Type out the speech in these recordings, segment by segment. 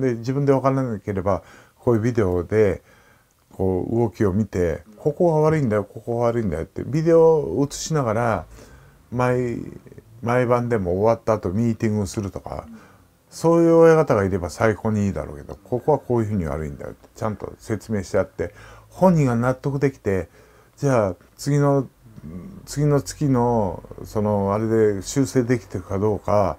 で自分で分からなければこういうビデオでこう動きを見てここが悪いんだよここが悪いんだよってビデオを映しながら毎毎晩でも終わった後ミーティングをするとか、そういう親方がいれば最高にいいだろうけどここはこういうふうに悪いんだよってちゃんと説明してあって本人が納得できてじゃあ次の次の月のそのあれで修正できてるかどうか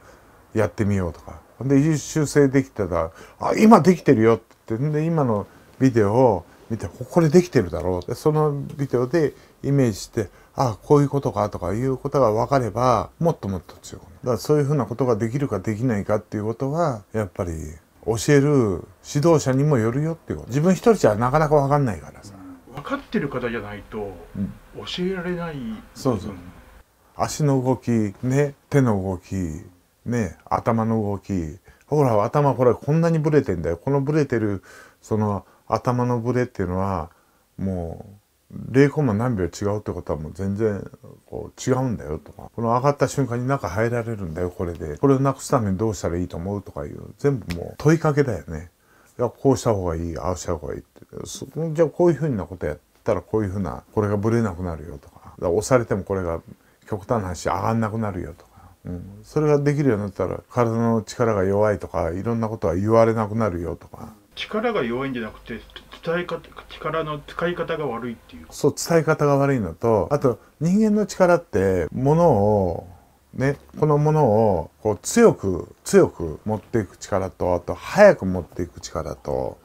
やってみようとかで修正できたら「あ今できてるよ」ってで今のビデオを見て「これできてるだろう」ってそのビデオでイメージして「あこういうことか」とかいうことが分かればもっともっと強くだからそういうふうなことができるかできないかっていうことはやっぱり教える指導者にもよるよっていうこと自分一人じゃなかなか分かんないからさ分かってる方じゃないと教えられない、うん、そうそう足の動きね手の動きね頭の動きほら頭これこんなにブレてんだよこのブレてるその頭のブレっていうのはもう0コマ何秒違うってことはもう全然こう違うんだよとかこの上がった瞬間に中入られるんだよこれでこれをなくすためにどうしたらいいと思うとかいう全部もう問いかけだよねいやこうした方がいいああした方がいいってじゃあこういうふうなことやったらこういうふうなこれがブレなくなるよとか押されてもこれが極端な話上がんなくなるよとかうん、それができるようになったら体の力が弱いとかいろんなことは言われなくなるよとか力が弱いんじゃなくて伝え方力の使い方が悪いっていうそう伝え方が悪いのとあと人間の力ってものをね、このものをこう強く強く持っていく力とあと早く持っていく力と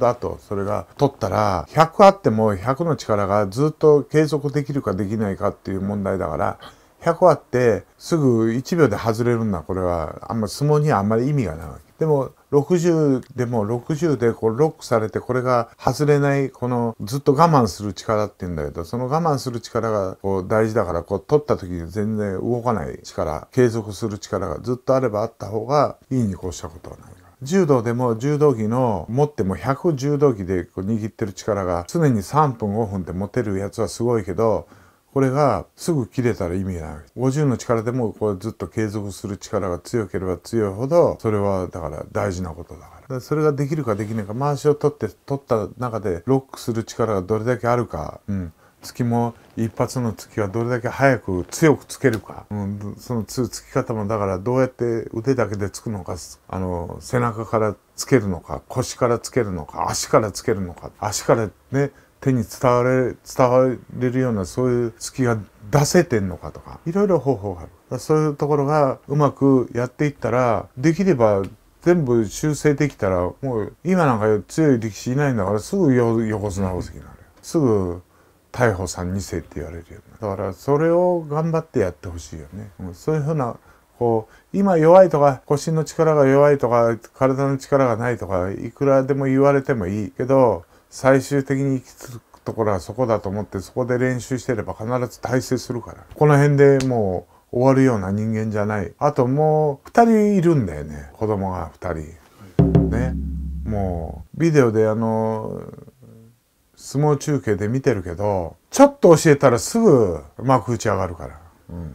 だとそれが取ったら100あっても100の力がずっと継続できるかできないかっていう問題だから100羽ってすぐ1秒で外れるのはこれはあんま相撲にはあんまり意味がないわけ。でも60でも60でこうロックされてこれが外れないこのずっと我慢する力って言うんだけどその我慢する力がこう大事だからこう取った時に全然動かない力継続する力がずっとあればあった方がいいに越したことはない。柔道でも柔道着の持っても1 0 0道着でこう握ってる力が常に3分5分で持てるやつはすごいけどこれがすぐ切れたら意味がない。50の力でもこれずっと継続する力が強ければ強いほど、それはだから大事なことだから。からそれができるかできないか、回しを取って、取った中でロックする力がどれだけあるか、うん。月も一発の月はどれだけ早く強くつけるか、うん、そのつつき方もだからどうやって腕だけでつくのかあの背中からつけるのか腰からつけるのか足からつけるのか足からね手に伝われ伝われるようなそういう隙が出せてんのかとかいろいろ方法があるそういうところがうまくやっていったらできれば全部修正できたらもう今なんか強い力士いないんだからすぐ横綱大関になるすぐ逮捕さん2世って言われるよだからそれを頑張ってやってほしいよね、うん、そういうふうなこう今弱いとか腰の力が弱いとか体の力がないとかいくらでも言われてもいいけど最終的に行き着くところはそこだと思ってそこで練習してれば必ず大成するからこの辺でもう終わるような人間じゃないあともう2人いるんだよね子供が2人ねもうビデオであの相撲中継で見てるけどちょっと教えたらすぐうまく打ち上がるから、うん、や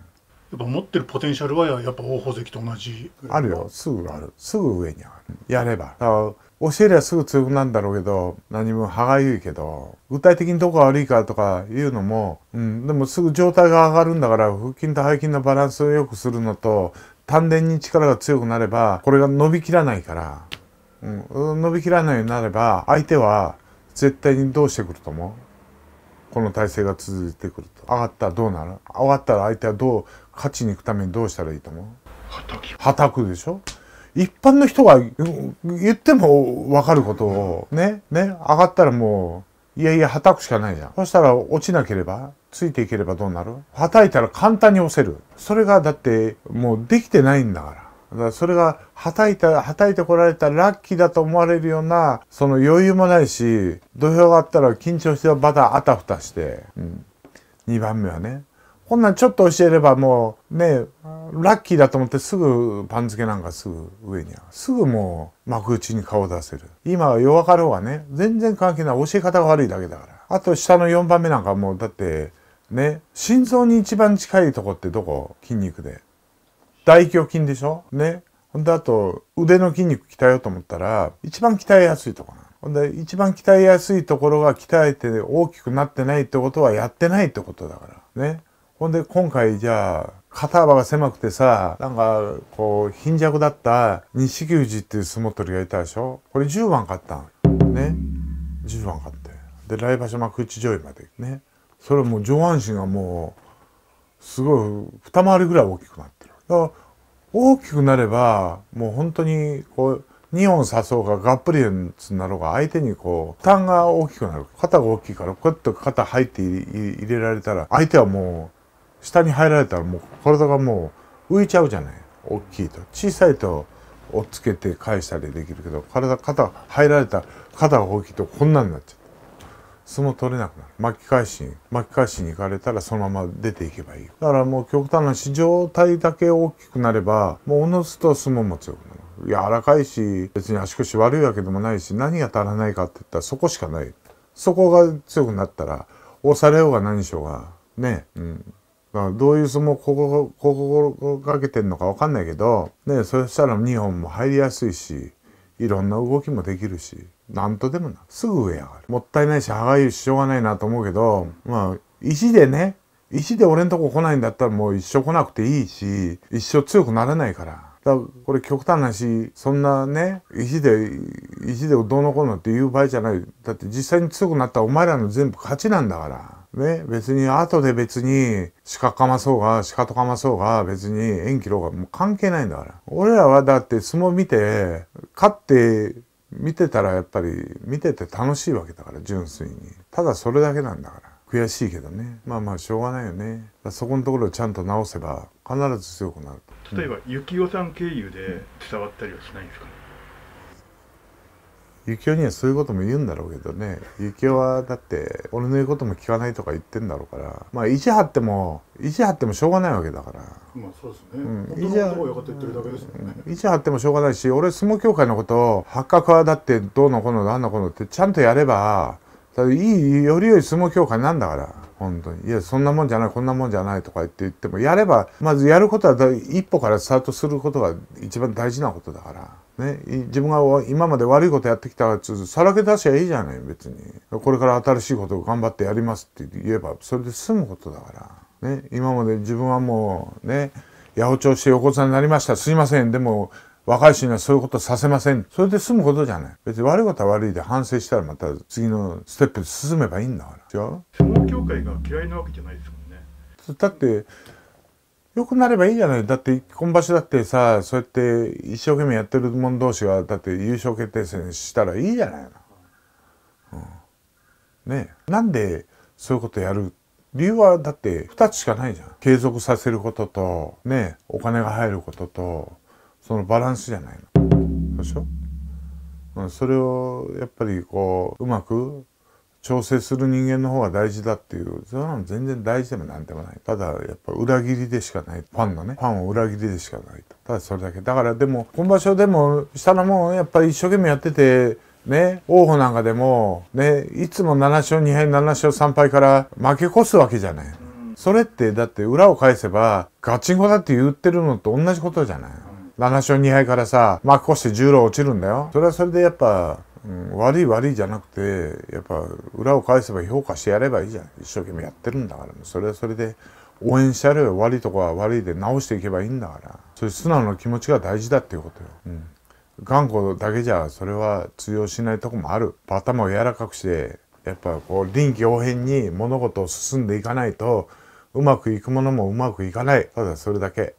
っぱ持ってるポテンシャルはやっぱ王鵬関と同じあるよすぐあるすぐ上に上がるやれば教えりゃすぐ強くなるんだろうけど、何も歯がゆいけど、具体的にどこが悪いかとかいうのも、うん、でもすぐ状態が上がるんだから、腹筋と背筋のバランスを良くするのと、丹田に力が強くなれば、これが伸びきらないから、うん、伸びきらないようになれば、相手は絶対にどうしてくると思うこの体勢が続いてくると。上がったらどうなる上がったら相手はどう、勝ちに行くためにどうしたらいいと思うはたくでしょ一般の人が言ってもわかることを、ね、ね、上がったらもう、いやいや、はたくしかないじゃん。そしたら落ちなければ、ついていければどうなるはたいたら簡単に押せる。それがだって、もうできてないんだから。だからそれが、はたいた、はたいてこられたらラッキーだと思われるような、その余裕もないし、土俵があったら緊張してまたあたふたして、うん。2番目はね、こんなんちょっと教えればもうね、ラッキーだと思ってすぐ番付なんかすぐ上にすぐもう幕内に顔を出せる。今は弱かろうがね、全然関係ない。教え方が悪いだけだから。あと下の4番目なんかもうだって、ね、心臓に一番近いとこってどこ筋肉で。大胸筋でしょね。ほんであと腕の筋肉鍛えようと思ったら、一番鍛えやすいとこなほんで、一番鍛えやすいところが鍛えて大きくなってないってことはやってないってことだから。ね。ほんで今回じゃあ、肩幅が狭くてさ、なんか、こう、貧弱だった西球児っていう相撲取りがいたでしょこれ10番勝ったん。ね。10番勝って。で、来場所幕内上位までね。それもう上半身がもう、すごい、二回りぐらい大きくなってる。だから大きくなれば、もう本当に、こう、2本刺そうががっぷり四つになろうが相手にこう負担が大きくなる肩が大きいからこうやって肩入って入れられたら相手はもう、下に入られたらもう体がもう浮いちゃうじゃない大きいと小さいと押っつけて返したりできるけど体肩入られた肩が大きいとこんなになっちゃう相撲取れなくなる巻き返しに巻き返しに行かれたらそのまま出ていけばいいだからもう極端な市場体だけ大きくなればもうおのずと相撲も強くなる柔らかいし別に足腰悪いわけでもないし何が足らないかって言ったらそこしかないそこが強くなったら押されようが何しようがねうんどういう相撲を心がけてるのか分かんないけど、ね、そしたら2本も入りやすいし、いろんな動きもできるし、なんとでもな、すぐ上上がる。もったいないし、歯がゆいし、しょうがないなと思うけど、まあ、石でね、石で俺んとこ来ないんだったらもう一生来なくていいし、一生強くならないから。だからこれ極端なし、そんなね、石で、石でどうのこうのって言う場合じゃない。だって実際に強くなったお前らの全部勝ちなんだから。ね、別に後で別に鹿かまそうが、鹿とかまそうが、別に縁切ろうが、もう関係ないんだから。俺らはだって相撲見て、勝って見てたらやっぱり見てて楽しいわけだから、純粋に。ただそれだけなんだから。悔しいけどね。まあまあしょうがないよね。そこのところをちゃんと直せば必ず強くなる。例えば、うん、幸さん経由で伝わったりはしないんですかねゆ男にはそういうことも言うんだろうけどねゆ男はだって俺の言うことも聞かないとか言ってんだろうからまあ意地張っても意地張ってもしょうがないわけだからまあそうですね、うん、意地張ってもしょうがないし俺相撲協会のことを八角はだってどうのこうのなんのこうのってちゃんとやればただいいより良い相撲協会なんだから。本当に。いや、そんなもんじゃない、こんなもんじゃないとか言って言っても、やれば、まずやることは一歩からスタートすることが一番大事なことだから。ね、自分が今まで悪いことやってきたらさらけ出しゃいいじゃない別にこれから新しいことを頑張ってやりますって言えばそれで済むことだから、ね、今まで自分はもうね八百長して横綱になりましたすいませんでも若い人にはそういうことさせません。それで済むことじゃない。別に悪いことは悪いで反省したらまた次のステップで進めばいいんだから。違う相撲協会が嫌いなわけじゃないですもんね。だって、良くなればいいじゃない。だって、今場所だってさ、そうやって一生懸命やってる者同士が、だって優勝決定戦したらいいじゃないの。うん、ねなんでそういうことやる理由はだって2つしかないじゃん。継続させることと、ねお金が入ることと、そのバランスじゃないの。でしょ、うん、それをやっぱりこううまく調整する人間の方が大事だっていう、そんなの全然大事でもなんでもない。ただ、やっぱ裏切りでしかない。ファンのね、ファンを裏切りでしかないと。ただそれだけ。だからでも、今場所でも、下のもん、やっぱり一生懸命やってて、ね、王鵬なんかでも、ね、いつも7勝2敗、7勝3敗から負け越すわけじゃない。それって、だって裏を返せば、ガチンコだって言ってるのと同じことじゃない。7勝2敗からさ、き越して10路落ちるんだよ。それはそれでやっぱ、うん、悪い悪いじゃなくてやっぱ裏を返せば評価してやればいいじゃん一生懸命やってるんだからそれはそれで応援してやれば悪いとこは悪いで直していけばいいんだからそういう素直な気持ちが大事だっていうことよ、うん、頑固だけじゃそれは通用しないとこもある頭を柔らかくしてやっぱこう臨機応変に物事を進んでいかないとうまくいくものもうまくいかないただそれだけ